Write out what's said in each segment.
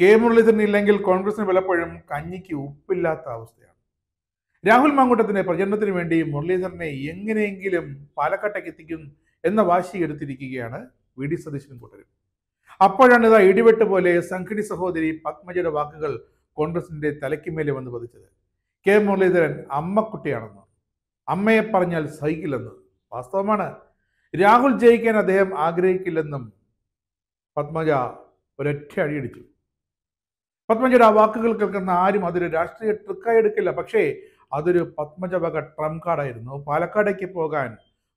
K Muraleedharan ഇല്ലെങ്കിൽ കോൺഗ്രസിന് പലപ്പോഴും കഞ്ഞിക്ക് ഉപ്പില്ലാത്ത അവസ്ഥയാണ് രാഹുൽ മാങ്കൂട്ടത്തിന്റെ പ്രചരണത്തിന് വേണ്ടി മുരളീധരനെ എങ്ങനെയെങ്കിലും പാലക്കാട്ടേക്ക് എത്തിക്കും എന്ന വാശി എടുത്തിരിക്കുകയാണ് വി ഡി സതീശനും കൂട്ടരും അപ്പോഴാണ് ഇതാ ഇടിവെട്ട് പോലെ സംഘടി സഹോദരി പത്മജയുടെ വാക്കുകൾ കോൺഗ്രസിന്റെ മേലെ വന്ന് പതിച്ചത് കെ മുരളീധരൻ അമ്മക്കുട്ടിയാണെന്ന് അമ്മയെ പറഞ്ഞാൽ സഹിക്കില്ലെന്ന് വാസ്തവമാണ് രാഹുൽ ജയിക്കാൻ അദ്ദേഹം ആഗ്രഹിക്കില്ലെന്നും പത്മജ ഒരൊറ്റ അടിയടിച്ചു പത്മജയുടെ ആ വാക്കുകൾ കേൾക്കുന്ന ആരും അതൊരു രാഷ്ട്രീയ ട്രിക്കായി എടുക്കില്ല പക്ഷേ അതൊരു പത്മജ വക ട്രം കാർഡായിരുന്നു പാലക്കാടേക്ക് പോകാൻ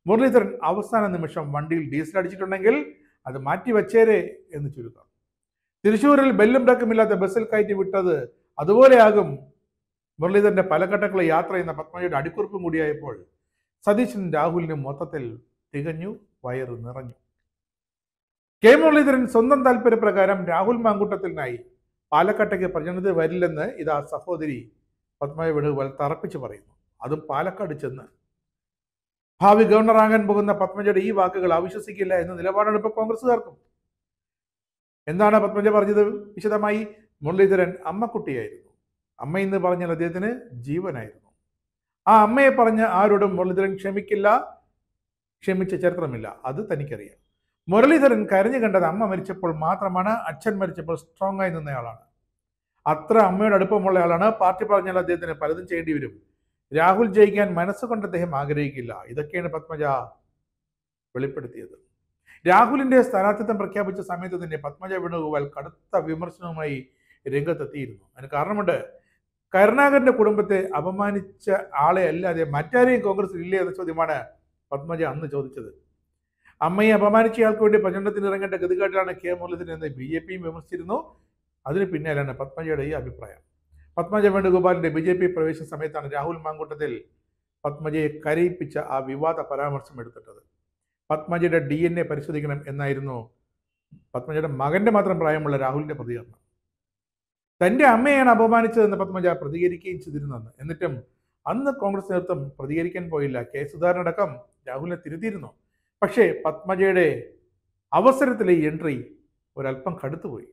മുരളീധരൻ അവസാന നിമിഷം വണ്ടിയിൽ ഡീസൽ അടിച്ചിട്ടുണ്ടെങ്കിൽ അത് മാറ്റി വച്ചേരേ എന്ന് ചുരുക്കം തൃശ്ശൂരിൽ ബെല്ലും ഇല്ലാത്ത ബസ്സിൽ കയറ്റി വിട്ടത് അതുപോലെയാകും മുരളീധരന്റെ പലഘട്ടങ്ങളെ യാത്ര ചെയ്യുന്ന പത്മജയുടെ അടിക്കുറിപ്പും കൂടിയായപ്പോൾ സതീശൻ രാഹുലിനും മൊത്തത്തിൽ തികഞ്ഞു വയറ് നിറഞ്ഞു കെ മുരളീധരൻ സ്വന്തം താല്പര്യപ്രകാരം രാഹുൽ മാങ്കൂട്ടത്തിനായി പാലക്കാട്ടേക്ക് പ്രചരണത്തിൽ വരില്ലെന്ന് ഇതാ സഹോദരി പത്മയ വേണുഗോപാൽ തറപ്പിച്ച് പറയുന്നു അതും പാലക്കാട് ചെന്ന് ഭാവി ഗവർണറാകാൻ പോകുന്ന പത്മജയുടെ ഈ വാക്കുകൾ അവിശ്വസിക്കില്ല എന്ന നിലപാടാണ് ഇപ്പോൾ കോൺഗ്രസ്സുകാർക്കും എന്താണ് പത്മജ പറഞ്ഞത് വിശദമായി മുരളീധരൻ അമ്മക്കുട്ടിയായിരുന്നു അമ്മ എന്ന് പറഞ്ഞാൽ അദ്ദേഹത്തിന് ജീവനായിരുന്നു ആ അമ്മയെ പറഞ്ഞ ആരോടും മുരളീധരൻ ക്ഷമിക്കില്ല ക്ഷമിച്ച ചരിത്രമില്ല അത് തനിക്കറിയാം മുരളീധരൻ കരഞ്ഞു കണ്ടത് അമ്മ മരിച്ചപ്പോൾ മാത്രമാണ് അച്ഛൻ മരിച്ചപ്പോൾ സ്ട്രോങ് ആയി നിന്നയാളാണ് അത്ര അമ്മയുടെ അടുപ്പമുള്ള ആളാണ് പാർട്ടി പറഞ്ഞാൽ അദ്ദേഹത്തിന് പലതും ചെയ്യേണ്ടി വരും രാഹുൽ ജയിക്കാൻ മനസ്സുകൊണ്ട് അദ്ദേഹം ആഗ്രഹിക്കില്ല ഇതൊക്കെയാണ് പത്മജ വെളിപ്പെടുത്തിയത് രാഹുലിന്റെ സ്ഥാനാർത്ഥിത്വം പ്രഖ്യാപിച്ച സമയത്ത് തന്നെ പത്മജ വേണുഗോപാൽ കടുത്ത വിമർശനവുമായി രംഗത്തെത്തിയിരുന്നു അതിന് കാരണമുണ്ട് കരുണാകരന്റെ കുടുംബത്തെ അപമാനിച്ച ആളെ അല്ലാതെ മറ്റാരെയും കോൺഗ്രസ് ഇല്ലേ എന്ന ചോദ്യമാണ് പത്മജ അന്ന് ചോദിച്ചത് അമ്മയെ അപമാനിച്ചയാൾക്ക് വേണ്ടി പ്രചരണത്തിന് ഇറങ്ങേണ്ട ഗതികേട്ടാണ് കെ മുരളീധരൻ എന്ന് ബി ജെ പിയും വിമർശിച്ചിരുന്നു അതിന് പിന്നാലാണ് പത്മജയുടെ ഈ അഭിപ്രായം പത്മജ വേണുഗോപാലിന്റെ ബി ജെ പി പ്രവേശന സമയത്താണ് രാഹുൽ മാങ്കൂട്ടത്തിൽ പത്മജയെ കരയിപ്പിച്ച ആ വിവാദ പരാമർശം എടുത്തിട്ടത് പത്മജയുടെ ഡി എൻ എ പരിശോധിക്കണം എന്നായിരുന്നു പത്മജയുടെ മകന്റെ മാത്രം പ്രായമുള്ള രാഹുലിന്റെ പ്രതികരണം തന്റെ അമ്മയാണ് അപമാനിച്ചതെന്ന് പത്മജ പ്രതികരിക്കുകയും ചെയ്തിരുന്നെന്ന് എന്നിട്ടും അന്ന് കോൺഗ്രസ് നേതൃത്വം പ്രതികരിക്കാൻ പോയില്ല കെ സുധാകരനടക്കം രാഹുലിനെ തിരുത്തിയിരുന്നു പക്ഷേ പത്മജയുടെ അവസരത്തിലെ എൻട്രി ഒരല്പം കടുത്തുപോയി